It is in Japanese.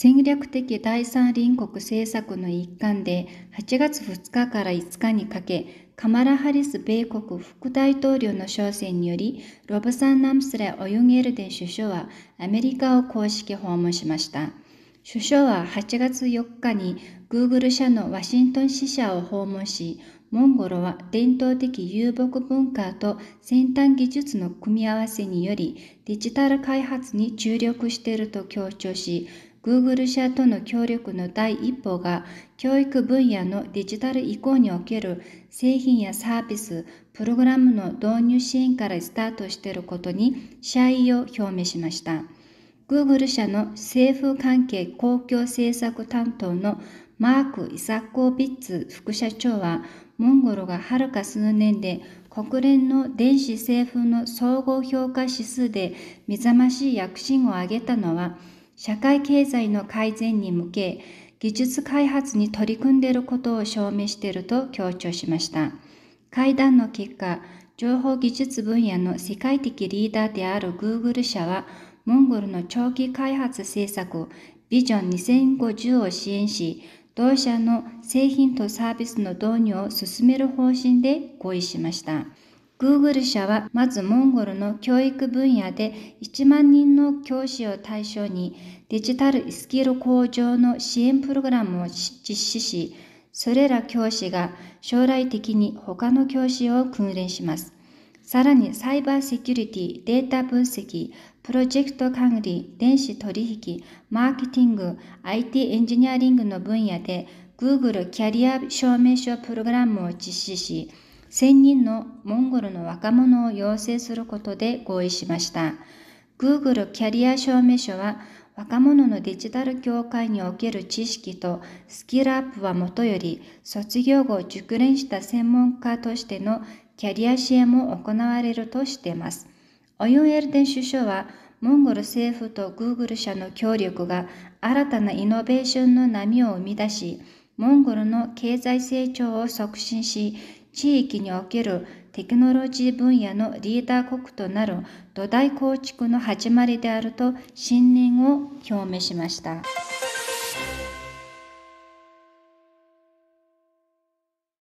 戦略的第三隣国政策の一環で8月2日から5日にかけカマラ・ハリス米国副大統領の商戦によりロブサン・ナムスレ・オユンエルデン首相はアメリカを公式訪問しました首相は8月4日に Google 社のワシントン支社を訪問しモンゴルは伝統的遊牧文化と先端技術の組み合わせによりデジタル開発に注力していると強調し、Google 社との協力の第一歩が教育分野のデジタル移行における製品やサービス、プログラムの導入支援からスタートしていることに謝意を表明しました。Google 社の政府関係公共政策担当のマーク・イサコービッツ副社長は、モンゴルがはるか数年で国連の電子政府の総合評価指数で目覚ましい躍進を上げたのは、社会経済の改善に向け、技術開発に取り組んでいることを証明していると強調しました。会談の結果、情報技術分野の世界的リーダーである Google 社は、モンゴルの長期開発政策、ビジョン2050を支援し、同社の製品とサービスの導入を進める方針で合意しました。Google 社はまずモンゴルの教育分野で1万人の教師を対象にデジタルスキル向上の支援プログラムを実施し、それら教師が将来的に他の教師を訓練します。さらにサイバーセキュリティ、データ分析、プロジェクト管理、電子取引、マーケティング、IT エンジニアリングの分野で Google キャリア証明書プログラムを実施し、1000人のモンゴルの若者を養成することで合意しました。Google キャリア証明書は若者のデジタル業界における知識とスキルアップはもとより卒業後熟練した専門家としてのキャリア支援も行われるとしています。オユン・エルデン首相はモンゴル政府と Google 社の協力が新たなイノベーションの波を生み出し、モンゴルの経済成長を促進し、地域におけるテクノロジー分野のリーダー国となる土台構築の始まりであると信念を表明しました。